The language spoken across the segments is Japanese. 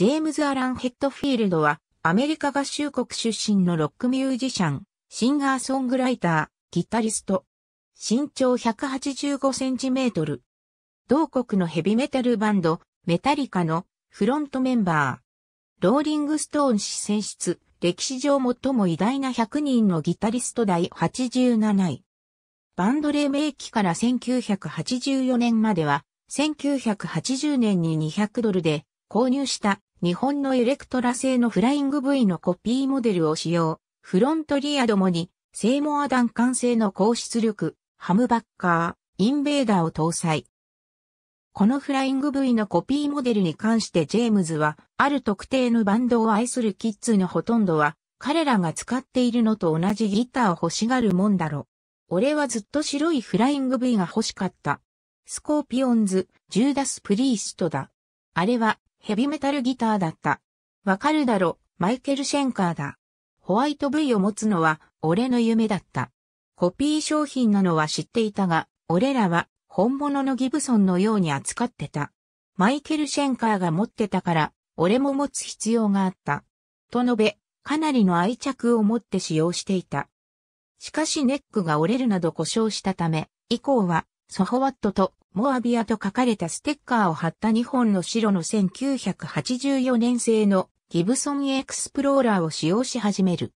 ジェームズ・アラン・ヘッドフィールドは、アメリカ合衆国出身のロックミュージシャン、シンガーソングライター、ギタリスト。身長185センチメートル。同国のヘビメタルバンド、メタリカのフロントメンバー。ローリングストーン氏選出、歴史上最も偉大な100人のギタリスト第87位。バンド黎明期から1984年までは、1980年に200ドルで購入した日本のエレクトラ製のフライング V のコピーモデルを使用、フロントリアどもに、セーモア弾完製の高出力、ハムバッカー、インベーダーを搭載。このフライング V のコピーモデルに関してジェームズは、ある特定のバンドを愛するキッズのほとんどは、彼らが使っているのと同じギターを欲しがるもんだろ。俺はずっと白いフライング V が欲しかった。スコーピオンズ、ジューダス・プリーストだ。あれはヘビメタルギターだった。わかるだろ、マイケル・シェンカーだ。ホワイト V を持つのは俺の夢だった。コピー商品なのは知っていたが、俺らは本物のギブソンのように扱ってた。マイケル・シェンカーが持ってたから、俺も持つ必要があった。と述べ、かなりの愛着を持って使用していた。しかしネックが折れるなど故障したため、以降は、ソホワットとモアビアと書かれたステッカーを貼った2本の白の1984年製のギブソンエクスプローラーを使用し始める。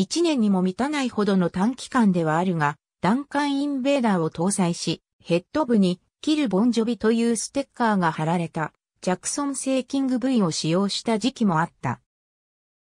1年にも満たないほどの短期間ではあるが、カンインベーダーを搭載し、ヘッド部にキルボンジョビというステッカーが貼られたジャクソン製キング V を使用した時期もあった。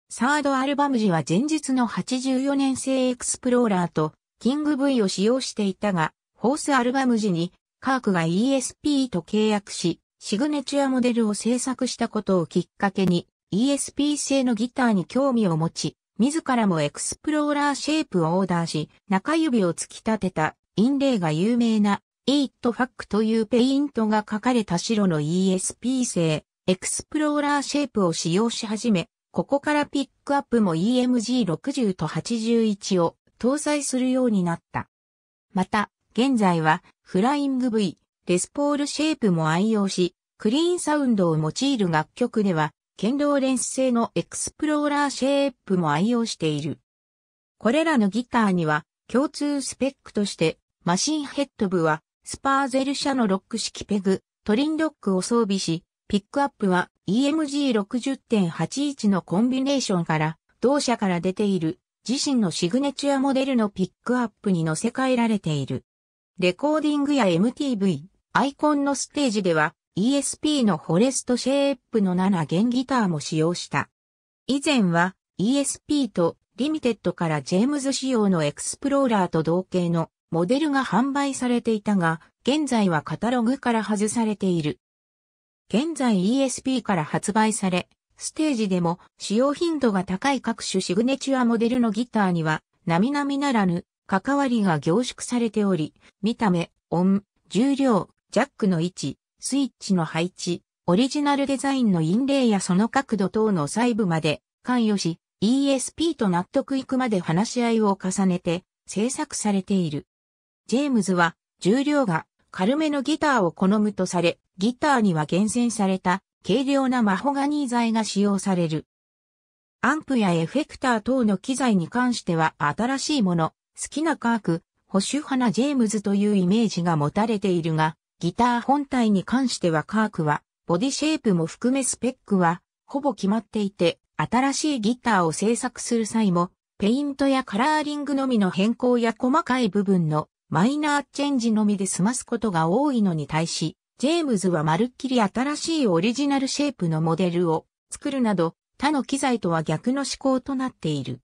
サードアルバム時は前日の84年製エクスプローラーとキング V を使用していたが、ホースアルバム時にカークが ESP と契約し、シグネチュアモデルを制作したことをきっかけに、ESP 製のギターに興味を持ち、自らもエクスプローラーシェイプをオーダーし、中指を突き立てた、インレイが有名な、イートファックというペイントが書かれた白の ESP 製、エクスプローラーシェイプを使用し始め、ここからピックアップも EMG60 と81を搭載するようになった。また、現在はフライング V、レスポールシェイプも愛用し、クリーンサウンドを用いる楽曲では、剣道連製のエクスプローラーシェイプも愛用している。これらのギターには共通スペックとしてマシンヘッド部はスパーゼル社のロック式ペグ、トリンロックを装備し、ピックアップは EMG60.81 のコンビネーションから同社から出ている自身のシグネチュアモデルのピックアップに乗せ替えられている。レコーディングや MTV、アイコンのステージでは ESP のフォレストシェープの7弦ギターも使用した。以前は ESP とリミテッドからジェームズ仕様のエクスプローラーと同型のモデルが販売されていたが、現在はカタログから外されている。現在 ESP から発売され、ステージでも使用頻度が高い各種シグネチュアモデルのギターには、並々ならぬ関わりが凝縮されており、見た目、音、重量、ジャックの位置、スイッチの配置、オリジナルデザインの陰霊やその角度等の細部まで関与し、ESP と納得いくまで話し合いを重ねて制作されている。ジェームズは重量が軽めのギターを好むとされ、ギターには厳選された軽量なマホガニー材が使用される。アンプやエフェクター等の機材に関しては新しいもの、好きな科学、保守派なジェームズというイメージが持たれているが、ギター本体に関してはカークは、ボディシェイプも含めスペックは、ほぼ決まっていて、新しいギターを制作する際も、ペイントやカラーリングのみの変更や細かい部分のマイナーチェンジのみで済ますことが多いのに対し、ジェームズはまるっきり新しいオリジナルシェイプのモデルを作るなど、他の機材とは逆の思考となっている。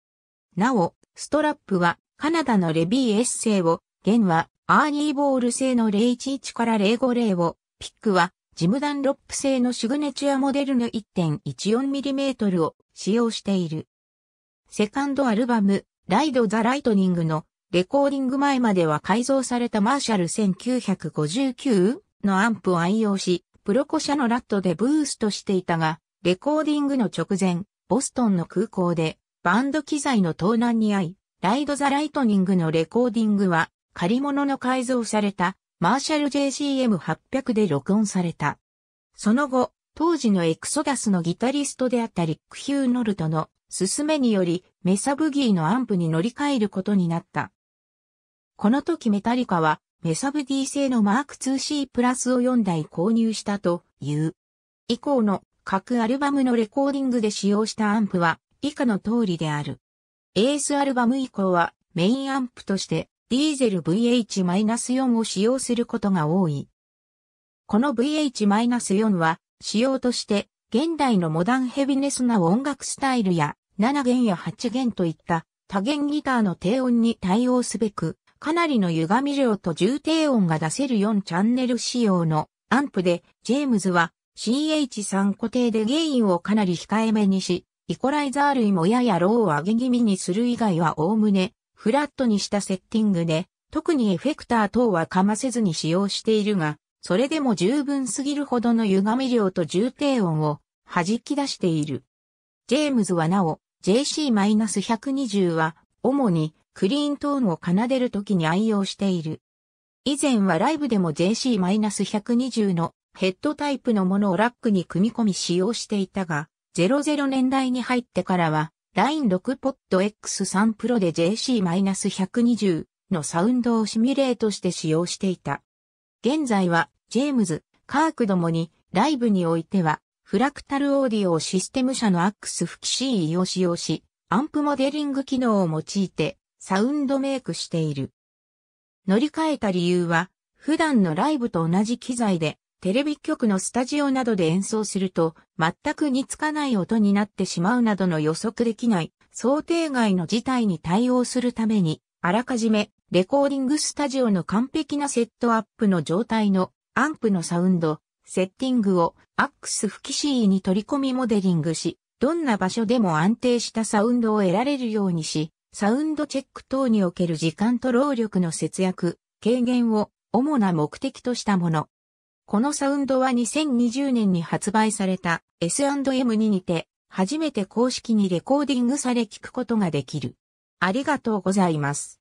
なお、ストラップはカナダのレビーエッセイを、現は、アーニーボール製の011から050を、ピックは、ジムダンロップ製のシグネチュアモデルの 1.14mm を使用している。セカンドアルバム、ライド・ザ・ライトニングのレコーディング前までは改造されたマーシャル1959のアンプを愛用し、プロコ社のラットでブーストしていたが、レコーディングの直前、ボストンの空港でバンド機材の盗難に遭い、ライド・ザ・ライトニングのレコーディングは、借り物の改造された、マーシャル JCM800 で録音された。その後、当時のエクソダスのギタリストであったリック・ヒューノルトの勧めにより、メサブギーのアンプに乗り換えることになった。この時メタリカは、メサブ D 製の Mark2C プラスを4台購入したという。以降の各アルバムのレコーディングで使用したアンプは以下の通りである。エースアルバム以降はメインアンプとしてディーゼル VH-4 を使用することが多い。この VH-4 は仕様として現代のモダンヘビネスな音楽スタイルや7弦や8弦といった多弦ギターの低音に対応すべくかなりの歪み量と重低音が出せる4チャンネル仕様のアンプでジェームズは CH3 固定でゲインをかなり控えめにしイコライザー類もややローを上げ気味にする以外はおおむね、フラットにしたセッティングで、特にエフェクター等はかませずに使用しているが、それでも十分すぎるほどの歪み量と重低音を弾き出している。ジェームズはなお、JC-120 は、主にクリーントーンを奏でるときに愛用している。以前はライブでも JC-120 のヘッドタイプのものをラックに組み込み使用していたが、00年代に入ってからは、Line 6 p o d X3 Pro で JC-120 のサウンドをシミュレートして使用していた。現在は、ジェームズ、カークどもに、ライブにおいては、フラクタルオーディオシステム社のアックスフキシーを使用し、アンプモデリング機能を用いて、サウンドメイクしている。乗り換えた理由は、普段のライブと同じ機材で、テレビ局のスタジオなどで演奏すると、全く似つかない音になってしまうなどの予測できない、想定外の事態に対応するために、あらかじめ、レコーディングスタジオの完璧なセットアップの状態の、アンプのサウンド、セッティングを、アックスフキシーに取り込みモデリングし、どんな場所でも安定したサウンドを得られるようにし、サウンドチェック等における時間と労力の節約、軽減を主な目的としたもの。このサウンドは2020年に発売された S&M ににて初めて公式にレコーディングされ聞くことができる。ありがとうございます。